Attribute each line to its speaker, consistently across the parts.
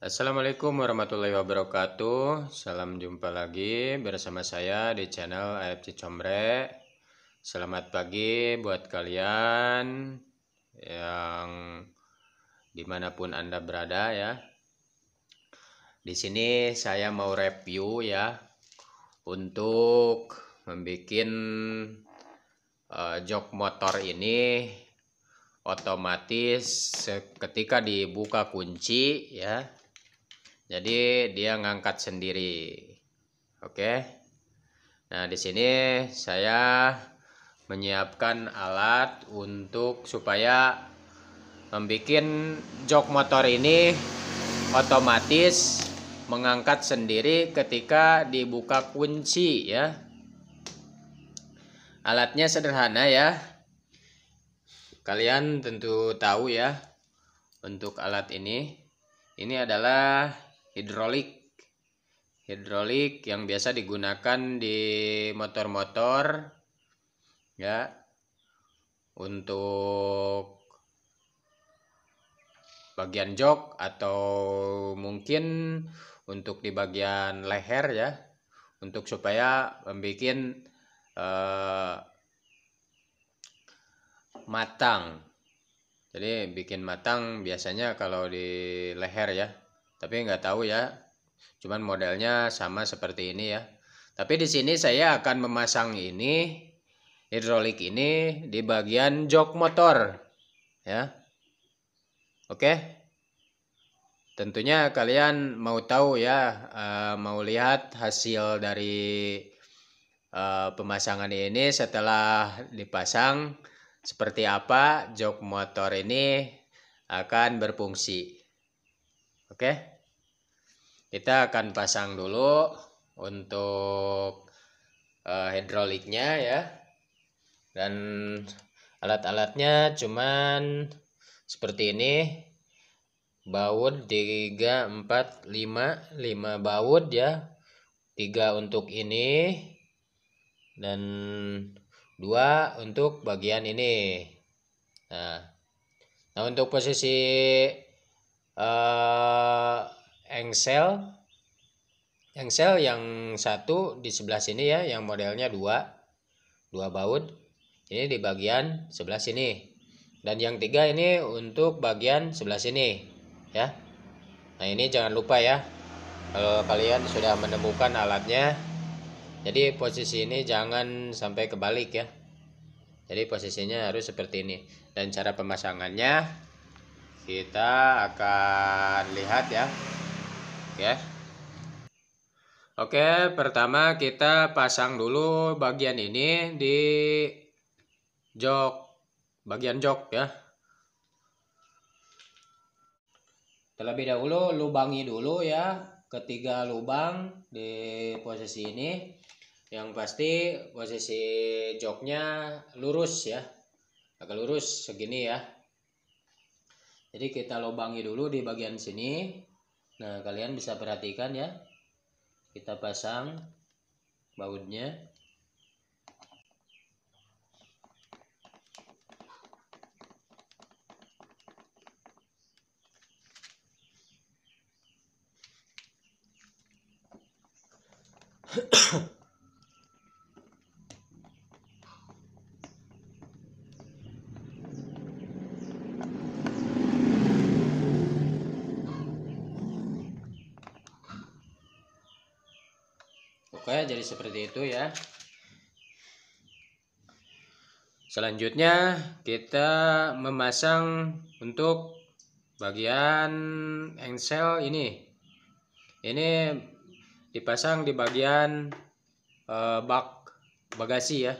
Speaker 1: Assalamualaikum warahmatullahi wabarakatuh Salam jumpa lagi bersama saya di channel AFC Combre Selamat pagi buat kalian Yang dimanapun anda berada ya Di sini saya mau review ya Untuk membuat uh, eh, jok motor ini otomatis ketika dibuka kunci ya jadi dia ngangkat sendiri. Oke. Nah, di sini saya menyiapkan alat untuk supaya membuat jok motor ini otomatis mengangkat sendiri ketika dibuka kunci ya. Alatnya sederhana ya. Kalian tentu tahu ya untuk alat ini. Ini adalah hidrolik hidrolik yang biasa digunakan di motor-motor ya untuk bagian jok atau mungkin untuk di bagian leher ya untuk supaya membuat eh, matang jadi bikin matang biasanya kalau di leher ya tapi nggak tahu ya cuman modelnya sama seperti ini ya tapi di sini saya akan memasang ini hidrolik ini di bagian jok motor ya oke tentunya kalian mau tahu ya eh, mau lihat hasil dari eh, pemasangan ini setelah dipasang seperti apa jok motor ini akan berfungsi Oke. Kita akan pasang dulu untuk uh, hidroliknya ya. Dan alat-alatnya cuman seperti ini. Baut 3 4 5 5 baut ya. 3 untuk ini dan 2 untuk bagian ini. Nah, nah untuk posisi uh, engsel engsel yang satu di sebelah sini ya yang modelnya dua dua baut ini di bagian sebelah sini dan yang tiga ini untuk bagian sebelah sini ya nah ini jangan lupa ya kalau kalian sudah menemukan alatnya jadi posisi ini jangan sampai kebalik ya jadi posisinya harus seperti ini dan cara pemasangannya kita akan lihat ya oke oke pertama kita pasang dulu bagian ini di jok bagian jok ya terlebih dahulu lubangi dulu ya ketiga lubang di posisi ini yang pasti posisi joknya lurus ya agak lurus segini ya jadi kita lubangi dulu di bagian sini nah kalian bisa perhatikan ya kita pasang bautnya jadi seperti itu ya selanjutnya kita memasang untuk bagian engsel ini ini dipasang di bagian uh, bak bagasi ya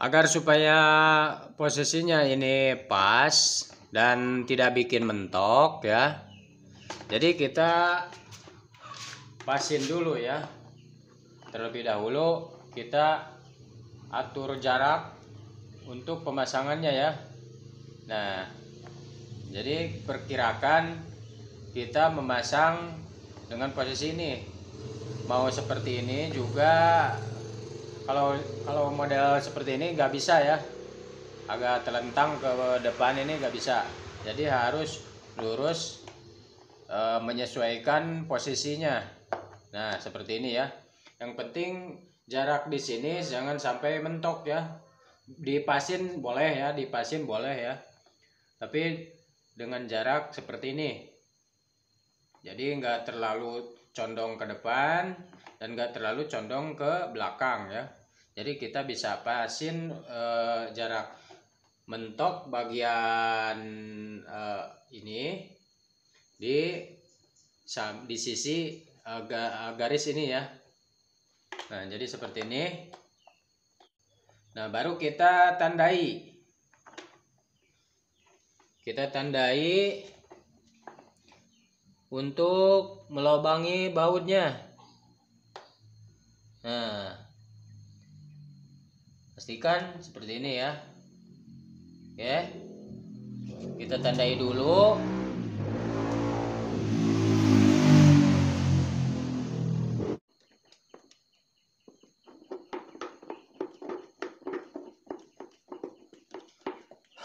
Speaker 1: agar supaya posisinya ini pas dan tidak bikin mentok ya jadi kita pasin dulu ya terlebih dahulu kita atur jarak untuk pemasangannya ya nah jadi perkirakan kita memasang dengan posisi ini mau seperti ini juga kalau kalau model seperti ini nggak bisa ya agak telentang ke depan ini nggak bisa jadi harus lurus eh, menyesuaikan posisinya Nah, seperti ini ya. Yang penting jarak di sini jangan sampai mentok ya. Dipasin boleh ya, dipasin boleh ya. Tapi dengan jarak seperti ini. Jadi nggak terlalu condong ke depan dan nggak terlalu condong ke belakang ya. Jadi kita bisa pasin eh, jarak mentok bagian eh, ini di di sisi Ah, garis ini ya nah jadi seperti ini nah baru kita tandai kita tandai untuk melobangi bautnya nah pastikan seperti ini ya oke kita tandai dulu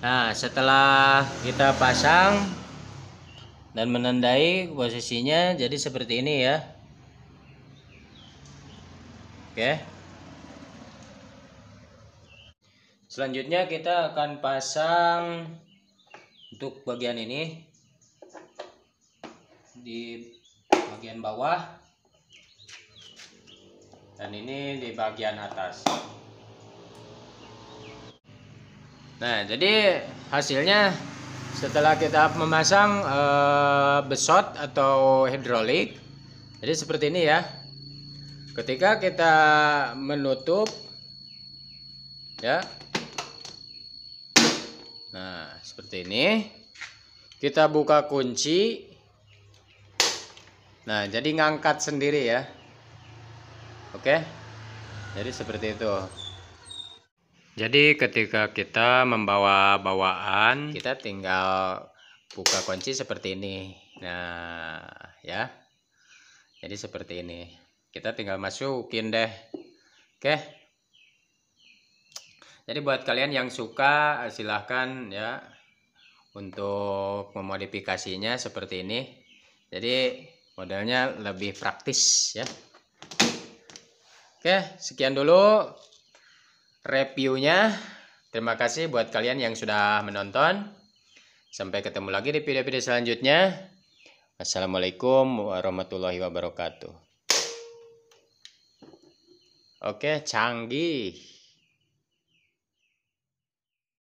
Speaker 1: Nah, setelah kita pasang dan menandai posisinya jadi seperti ini ya. Oke. Selanjutnya kita akan pasang untuk bagian ini di bagian bawah dan ini di bagian atas. Nah, jadi hasilnya setelah kita memasang e, eh, besot atau hidrolik, jadi seperti ini ya. Ketika kita menutup, ya, nah seperti ini, kita buka kunci. Nah, jadi ngangkat sendiri ya. Oke, jadi seperti itu. Jadi ketika kita membawa bawaan, kita tinggal buka kunci seperti ini. Nah, ya. Jadi seperti ini. Kita tinggal masukin deh. Oke. Jadi buat kalian yang suka silahkan ya untuk memodifikasinya seperti ini. Jadi modelnya lebih praktis ya. Oke, sekian dulu reviewnya. Terima kasih buat kalian yang sudah menonton. Sampai ketemu lagi di video-video selanjutnya. Assalamualaikum warahmatullahi wabarakatuh. Oke, canggih.